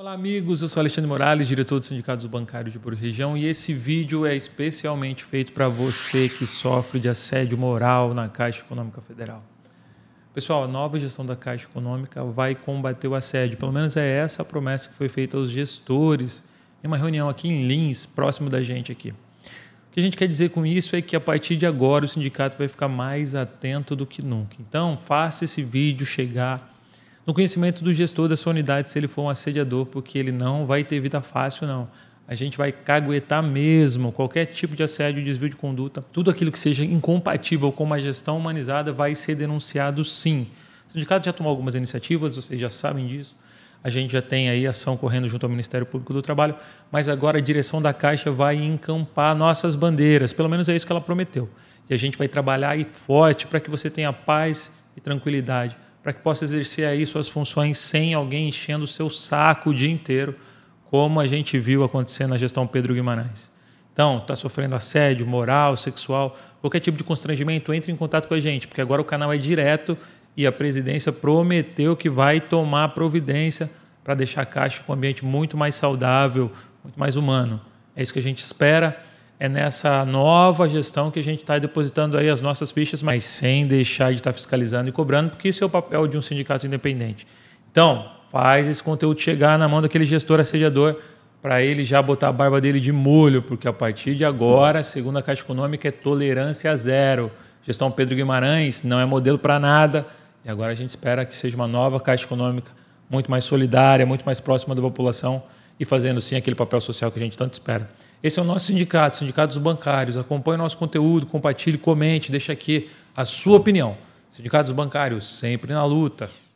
Olá, amigos. Eu sou Alexandre Morales, diretor do Sindicato dos Bancários de Buru Região, e esse vídeo é especialmente feito para você que sofre de assédio moral na Caixa Econômica Federal. Pessoal, a nova gestão da Caixa Econômica vai combater o assédio. Pelo menos é essa a promessa que foi feita aos gestores em uma reunião aqui em Lins, próximo da gente aqui. O que a gente quer dizer com isso é que a partir de agora o sindicato vai ficar mais atento do que nunca. Então, faça esse vídeo chegar no conhecimento do gestor da sua unidade se ele for um assediador, porque ele não vai ter vida fácil, não. A gente vai caguetar mesmo qualquer tipo de assédio, desvio de conduta, tudo aquilo que seja incompatível com uma gestão humanizada vai ser denunciado sim. O sindicato já tomou algumas iniciativas, vocês já sabem disso. A gente já tem aí ação correndo junto ao Ministério Público do Trabalho, mas agora a direção da Caixa vai encampar nossas bandeiras, pelo menos é isso que ela prometeu. E a gente vai trabalhar aí forte para que você tenha paz e tranquilidade para que possa exercer aí suas funções sem alguém enchendo o seu saco o dia inteiro, como a gente viu acontecer na gestão Pedro Guimarães. Então, está sofrendo assédio moral, sexual, qualquer tipo de constrangimento, entre em contato com a gente, porque agora o canal é direto e a presidência prometeu que vai tomar providência para deixar a Caixa com um ambiente muito mais saudável, muito mais humano. É isso que a gente espera é nessa nova gestão que a gente está depositando aí as nossas fichas, mas sem deixar de estar tá fiscalizando e cobrando, porque isso é o papel de um sindicato independente. Então, faz esse conteúdo chegar na mão daquele gestor assediador para ele já botar a barba dele de molho, porque a partir de agora, segundo a Caixa Econômica, é tolerância zero. Gestão Pedro Guimarães não é modelo para nada. E agora a gente espera que seja uma nova Caixa Econômica muito mais solidária, muito mais próxima da população e fazendo sim aquele papel social que a gente tanto espera. Esse é o nosso sindicato, Sindicatos Bancários. Acompanhe nosso conteúdo, compartilhe, comente, deixe aqui a sua opinião. Sindicatos Bancários sempre na luta.